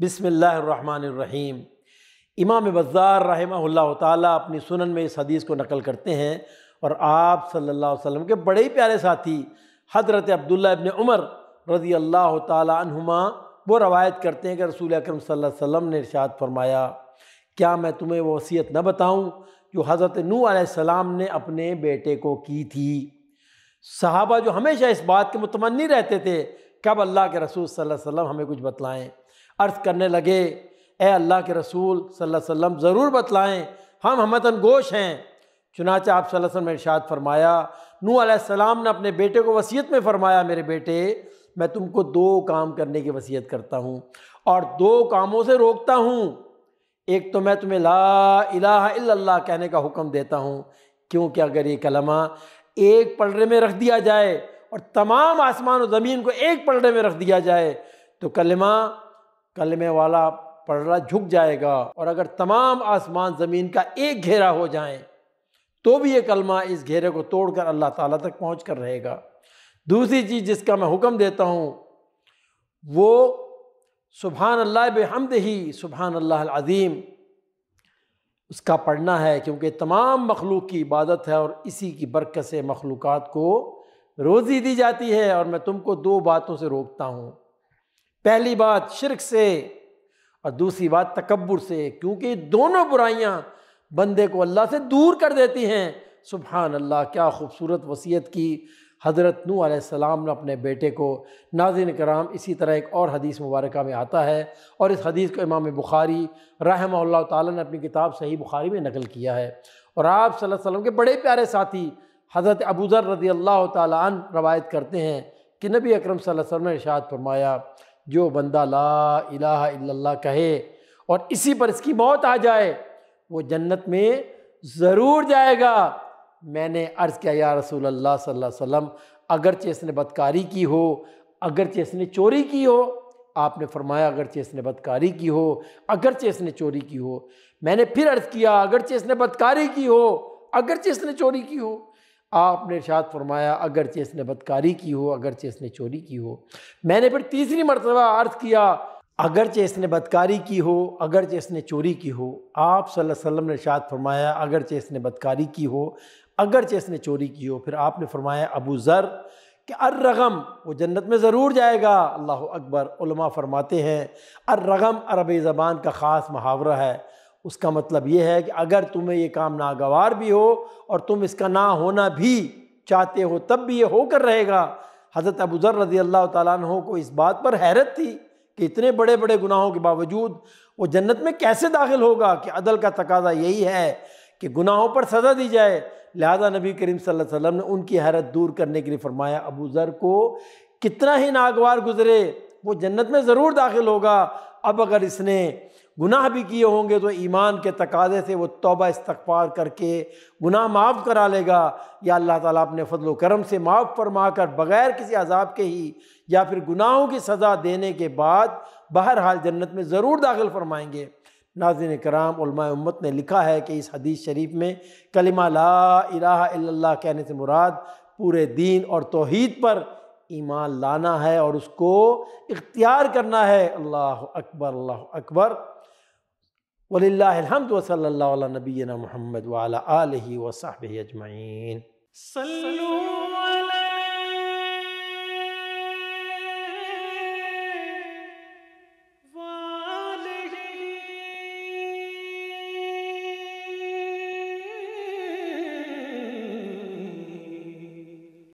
बिसमीम इमाम बज़ार रहमल्ला ताली अपनी सुनन में इस हदीस को नकल करते हैं और आप सल्लल्लाहु अलैहि वसल्लम के बड़े ही प्यारे साथी हज़रत अब्दुल्ला इबन उमर रज़ी अल्लाह तुमा वो रवायत करते हैं कि रसूल अकरम अक्रम वसम ने इरशाद फरमाया क्या मैं तुम्हें वो वसीयत न बताऊँ जो हज़रत नू आसमाम ने अपने बेटे को की थी साहबा जो हमेशा इस बात के मुतमनी रहते थे कब अल्लाह के रसूल सल्लल्लाहु अलैहि वसल्लम हमें कुछ बतलाएँ अर्ज़ करने लगे ए अल्लाह के रसूल सल्लल्लाहु अलैहि वसल्लम ज़रूर बतलाएँ हम हमतन गोश हैं चुनाच आप सल्लल्लाहु अलैहि ने इरशाद फरमाया नू अलैहिस्सलाम ने अपने बेटे को वसीयत में फरमाया मेरे बेटे मैं तुमको दो काम करने की वसीयत करता हूँ और दो कामों से रोकता हूँ एक तो मैं तुम्हें ला अला कहने का हुक्म देता हूँ क्योंकि अगर ये कलमा एक पलड़े में रख दिया जाए और तमाम आसमान और ज़मीन को एक पलड़े में रख दिया जाए तो कलमा कलमे वाला पर्दा झुक जाएगा और अगर तमाम आसमान ज़मीन का एक घेरा हो जाए तो भी ये कलमा इस घेरे को तोड़ कर अल्लाह ताला तक पहुँच कर रहेगा दूसरी चीज़ जिसका मैं हुक्म देता हूँ वो सुबहान अल्लाह बेहमद ही सुबहान अल्लाह अज़ीम उसका पढ़ना है क्योंकि तमाम मखलूक की इबादत है और इसी की बरकत से मखलूक़ात को रोज़ी दी जाती है और मैं तुमको दो बातों से रोकता हूँ पहली बात शिरक से और दूसरी बात तकबर से क्योंकि दोनों बुराइयाँ बंदे को अल्लाह से दूर कर देती हैं सुबहान अल्लाह क्या खूबसूरत वसीयत की हज़रत नू आसमाम ने अपने बेटे को नाजिन कराम इसी तरह एक और हदीस मुबारक में आता है और इस हदीस को इमाम बुखारी रहम ताला ने अपनी किताब सही बुखारी में नकल किया है और आप सल्लल्लाहु अलैहि वसल्लम के बड़े प्यारे साथी हज़रत अबूज़र रदी अल्लाह ताला रवायत करते हैं कि नबी अक्रम सल अलैहि ने इरशाद फरमाया जो बंदा ला इलाह इल्लल्लाह कहे और इसी पर इसकी मौत आ जाए वो जन्नत में ज़रूर जाएगा मैंने अर्ज़ किया या रसूल अल्लाह सल्लल्लाहु अलैहि वसल्लम अगरचे इसने बदकारी की हो अगरचे इसने चोरी की हो आपने फरमाया अगरचे इसने बदकारी की हो अगरचे इसने चोरी की हो मैंने फिर अर्ज़ किया अगरचे इसने बदकारी की हो अगरचे इसने चोरी की हो आपने इर्शाद फरमाया अगरचे इसने बदकारी की हो अगरचे इसने चोरी की हो मैंने फिर तीसरी मरतबा अर्ज़ किया अगरचे इसने बदकारी की हो अगरचे इसने चोरी की हो आप सल्लल्लाहु अलैहि वसल्लम ने इर्शाद फरमाया अगरचे इसने बदकारी की हो अगरचे इसने चोरी की हो फिर आपने फरमाया अबू ज़र कि अर्रगम वो जन्नत में ज़रूर जाएगा अल्लाह अकबर फरमाते हैं अर्रगम अरबी ज़बान का ख़ास मुहावरा है उसका मतलब ये है कि अगर तुम्हें ये काम नागवार भी हो और तुम इसका ना होना भी चाहते हो तब भी ये होकर रहेगा हज़रत अबूज़र रज़ी अल्लाह तु को इस बात पर हैरत थी कि इतने बड़े बड़े गुनाहों के बावजूद वो जन्नत में कैसे दाखिल होगा कि अदल का तकाजा यही है कि गुनाहों पर सज़ा दी जाए लिहाजा नबी करीम सल्लल्लाहु अलैहि वसल्लम ने उनकी हैरत दूर करने के लिए फरमाया अबू ज़र को कितना ही नागवार गुजरे वो जन्नत में ज़रूर दाखिल होगा अब अगर इसने गुनाह भी किए होंगे तो ईमान के तकाजे से वो तोबा इस्तफार करके गुनाह माफ़ करा लेगा या अल्लाह ताला अपने फजल करम से माफ़ फरमा कर बग़ैर किसी अजाब के ही या फिर गुनाहों की सज़ा देने के बाद बहरहाल जन्नत में ज़रूर दाखिल फरमाएंगे नाजिन कराम उम्मत ने लिखा है कि इस हदीस शरीफ में कलिमा ला इलाहा कहने से मुराद पूरे दीन और तोहद पर ईमान लाना है और उसको इख्तियार करना है अल्लाह अकबर अल्लाह अकबर वलिल्लाहमद वसल नबीना महमद वाल वसाब अजमाइन सल्लू